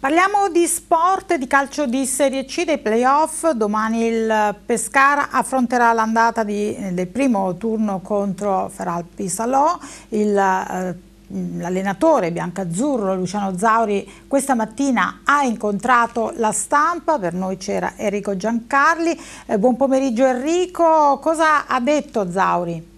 Parliamo di sport, di calcio di Serie C, dei playoff. Domani il Pescara affronterà l'andata del primo turno contro Feralpi Salò. Il eh, l'allenatore biancazzurro Luciano Zauri questa mattina ha incontrato la stampa, per noi c'era Enrico Giancarli. Eh, buon pomeriggio Enrico, cosa ha detto Zauri?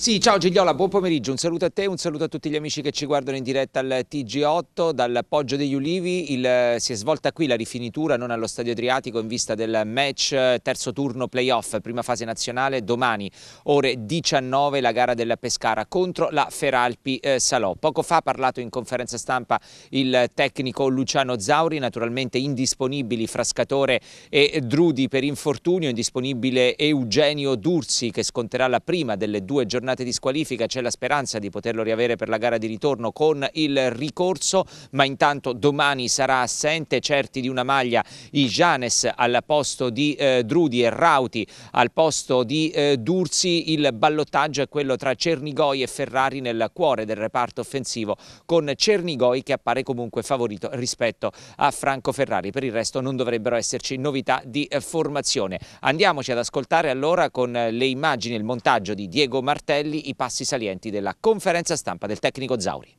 Sì, ciao Gigliola, buon pomeriggio, un saluto a te, un saluto a tutti gli amici che ci guardano in diretta al TG8 dal Poggio degli Ulivi, il, si è svolta qui la rifinitura, non allo Stadio Adriatico in vista del match eh, terzo turno playoff, prima fase nazionale, domani ore 19 la gara della Pescara contro la Feralpi eh, Salò. Poco fa ha parlato in conferenza stampa il tecnico Luciano Zauri, naturalmente indisponibili Frascatore e Drudi per infortunio, indisponibile Eugenio Dursi che sconterà la prima delle due giornate giornate di squalifica, c'è la speranza di poterlo riavere per la gara di ritorno con il ricorso, ma intanto domani sarà assente, certi di una maglia, i Janes al posto di eh, Drudi e Rauti al posto di eh, Dursi, il ballottaggio è quello tra Cernigoi e Ferrari nel cuore del reparto offensivo, con Cernigoi che appare comunque favorito rispetto a Franco Ferrari, per il resto non dovrebbero esserci novità di eh, formazione. Andiamoci ad ascoltare allora con eh, le immagini il montaggio di Diego Martelli Castelli i passi salienti della conferenza stampa del tecnico Zauri.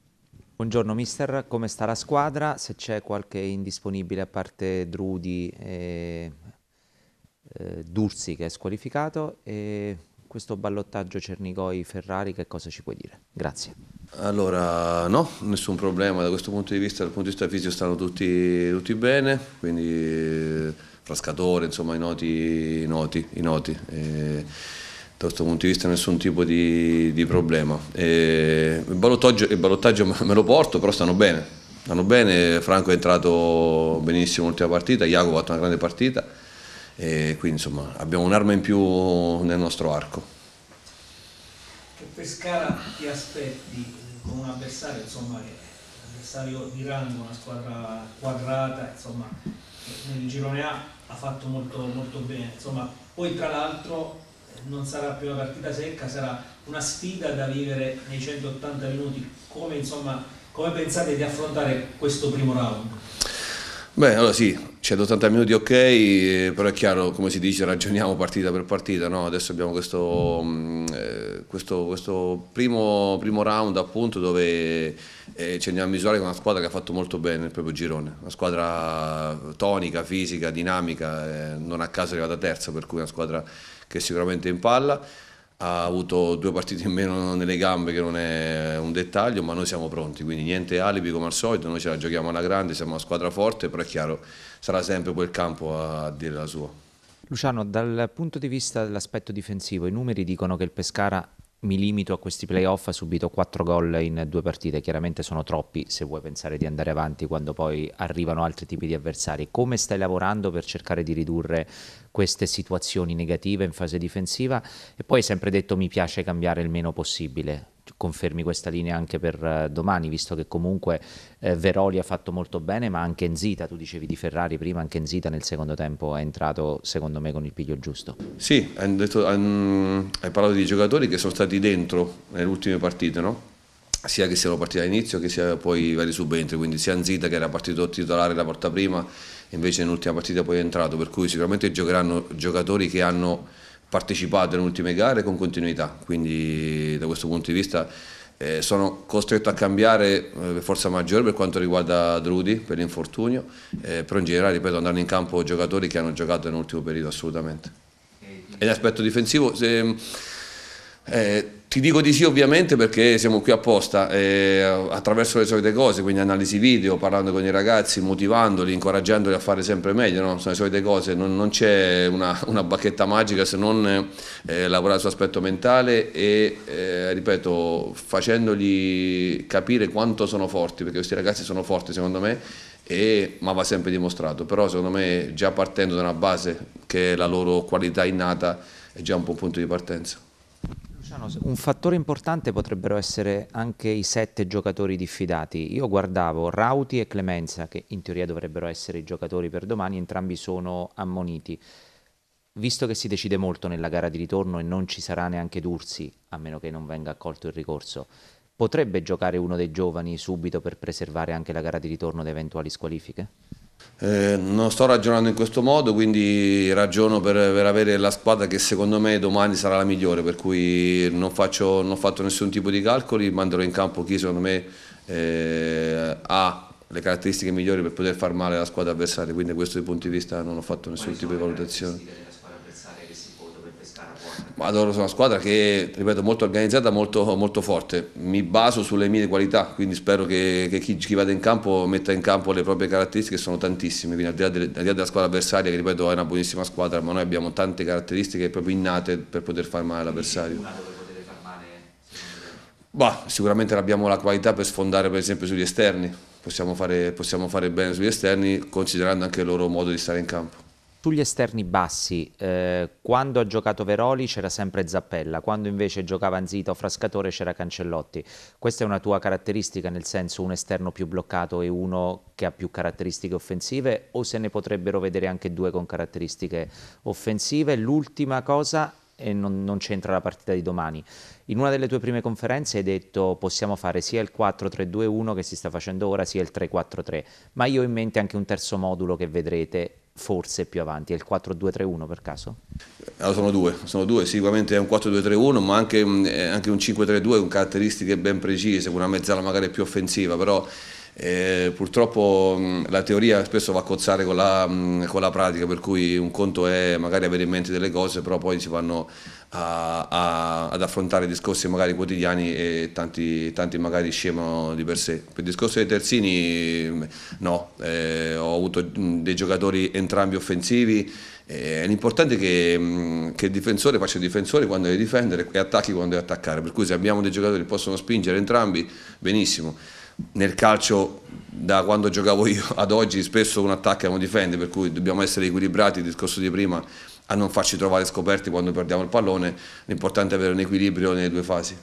Buongiorno mister, come sta la squadra? Se c'è qualche indisponibile a parte Drudi e eh, Dursi che è squalificato e questo ballottaggio Cernicoi-Ferrari che cosa ci puoi dire? Grazie. Allora no, nessun problema da questo punto di vista, dal punto di vista fisico stanno tutti, tutti bene, quindi eh, Frascatore, insomma i noti, i noti, i noti. E eh, da questo punto di vista nessun tipo di, di problema. E il, ballottaggio, il ballottaggio me lo porto, però stanno bene, stanno bene, Franco è entrato benissimo l'ultima partita, Iago ha fatto una grande partita, e quindi insomma abbiamo un'arma in più nel nostro arco. Che Pescara ti aspetti con un avversario, insomma, avversario di rango, una squadra quadrata, insomma, nel girone A ha fatto molto, molto bene, insomma, poi tra l'altro non sarà più una partita secca, sarà una sfida da vivere nei 180 minuti. Come, insomma, come pensate di affrontare questo primo round? Beh, allora sì, 180 minuti ok, eh, però è chiaro, come si dice, ragioniamo partita per partita, no? adesso abbiamo questo, mm, eh, questo, questo primo, primo, round appunto dove eh, ci andiamo a misurare con una squadra che ha fatto molto bene nel proprio girone, una squadra tonica, fisica, dinamica, eh, non a caso è arrivata terza, per cui una squadra che sicuramente in palla, ha avuto due partite in meno nelle gambe che non è un dettaglio, ma noi siamo pronti, quindi niente alibi come al solito, noi ce la giochiamo alla grande, siamo una squadra forte, però è chiaro, sarà sempre quel campo a dire la sua. Luciano, dal punto di vista dell'aspetto difensivo, i numeri dicono che il Pescara mi limito a questi playoff, ha subito 4 gol in due partite, chiaramente sono troppi se vuoi pensare di andare avanti quando poi arrivano altri tipi di avversari. Come stai lavorando per cercare di ridurre queste situazioni negative in fase difensiva? E poi hai sempre detto mi piace cambiare il meno possibile confermi questa linea anche per eh, domani, visto che comunque eh, Veroli ha fatto molto bene, ma anche Enzita, tu dicevi di Ferrari prima, anche Enzita nel secondo tempo è entrato secondo me con il piglio giusto. Sì, hai, detto, hai parlato di giocatori che sono stati dentro nelle ultime partite, no? sia che siano partiti all'inizio che sia poi i vari subentri, quindi sia Anzita che era partito titolare la porta prima, invece nell'ultima partita poi è entrato, per cui sicuramente giocheranno giocatori che hanno partecipato alle ultime gare con continuità, quindi da questo punto di vista eh, sono costretto a cambiare eh, forza maggiore per quanto riguarda Drudi per l'infortunio, eh, però in generale ripeto andranno in campo giocatori che hanno giocato nell'ultimo periodo assolutamente. E l'aspetto difensivo... Se, ehm, eh, ti dico di sì ovviamente perché siamo qui apposta eh, attraverso le solite cose, quindi analisi video, parlando con i ragazzi, motivandoli, incoraggiandoli a fare sempre meglio, no? sono le solite cose, non, non c'è una, una, bacchetta magica se non eh, lavorare sull'aspetto mentale e eh, ripeto facendogli capire quanto sono forti, perché questi ragazzi sono forti secondo me e, ma va sempre dimostrato, però secondo me già partendo da una base che è la loro qualità innata è già un buon punto di partenza. Luciano, un fattore importante potrebbero essere anche i sette giocatori diffidati. Io guardavo Rauti e Clemenza, che in teoria dovrebbero essere i giocatori per domani, entrambi sono ammoniti. Visto che si decide molto nella gara di ritorno e non ci sarà neanche Dursi, a meno che non venga accolto il ricorso, potrebbe giocare uno dei giovani subito per preservare anche la gara di ritorno da eventuali squalifiche? Eh, non sto ragionando in questo modo, quindi ragiono per, per, avere la squadra che secondo me domani sarà la migliore, per cui non, faccio, non ho fatto nessun tipo di calcoli, manderò in campo chi secondo me eh, ha le caratteristiche migliori per poter far male alla squadra avversaria, quindi da questo punto di vista non ho fatto nessun Quali tipo di valutazione. Ma loro sono una squadra che, ripeto, molto organizzata, molto, molto forte. Mi baso sulle mie qualità, quindi spero che, che chi, chi, vada in campo metta in campo le proprie caratteristiche, sono tantissime. Quindi al di, là, delle, al di là della squadra avversaria, che ripeto è una buonissima squadra, ma noi abbiamo tante caratteristiche proprio innate per poter far male all'avversario. Bah, sicuramente abbiamo la qualità per sfondare per esempio sugli esterni, possiamo fare, possiamo fare bene sugli esterni considerando anche il loro modo di stare in campo. Sugli esterni bassi, eh, quando ha giocato Veroli c'era sempre Zappella, quando invece giocava Anzita o Frascatore c'era Cancellotti. Questa è una tua caratteristica, nel senso un esterno più bloccato e uno che ha più caratteristiche offensive o se ne potrebbero vedere anche due con caratteristiche offensive? L'ultima cosa, e non, non c'entra la partita di domani, in una delle tue prime conferenze hai detto possiamo fare sia il 4-3-2-1 che si sta facendo ora, sia il 3-4-3, ma io ho in mente anche un terzo modulo che vedrete forse più avanti, è il 4-2-3-1 per caso? Allora sono due, sono due, sicuramente è un 4-2-3-1 ma anche, eh, anche un 5-3-2 con caratteristiche ben precise, con una mezzala magari più offensiva, però eh, purtroppo mh, mm, la teoria spesso va a cozzare con la, mh, mm, con la, pratica, per cui un conto è magari avere in mente delle cose, però poi si vanno a, a, ad affrontare discorsi magari quotidiani e tanti, tanti, magari scemano di per sé. Per il discorso dei terzini mm, no, eh, ho avuto dei giocatori entrambi offensivi, eh, l'importante è che, che, il difensore faccia il difensore quando deve difendere e attacchi quando deve attaccare, per cui se abbiamo dei giocatori che possono spingere entrambi, benissimo nel calcio da quando giocavo io ad oggi spesso un attacco e uno difende, per cui dobbiamo essere equilibrati, il discorso di prima, a non farci trovare scoperti quando perdiamo il pallone, l'importante è avere un equilibrio nelle due fasi.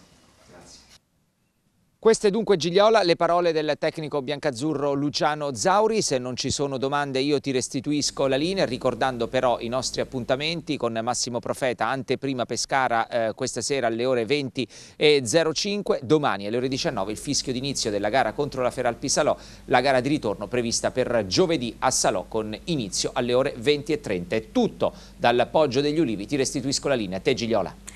Queste dunque Gigliola le parole del tecnico biancazzurro Luciano Zauri, se non ci sono domande io ti restituisco la linea ricordando però i nostri appuntamenti con Massimo Profeta anteprima Pescara eh, questa sera alle ore 20.05, domani alle ore 19 il fischio d'inizio della gara contro la Feralpi Salò, la gara di ritorno prevista per giovedì a Salò con inizio alle ore 20.30. È tutto dal Poggio degli Ulivi, ti restituisco la linea, te Gigliola.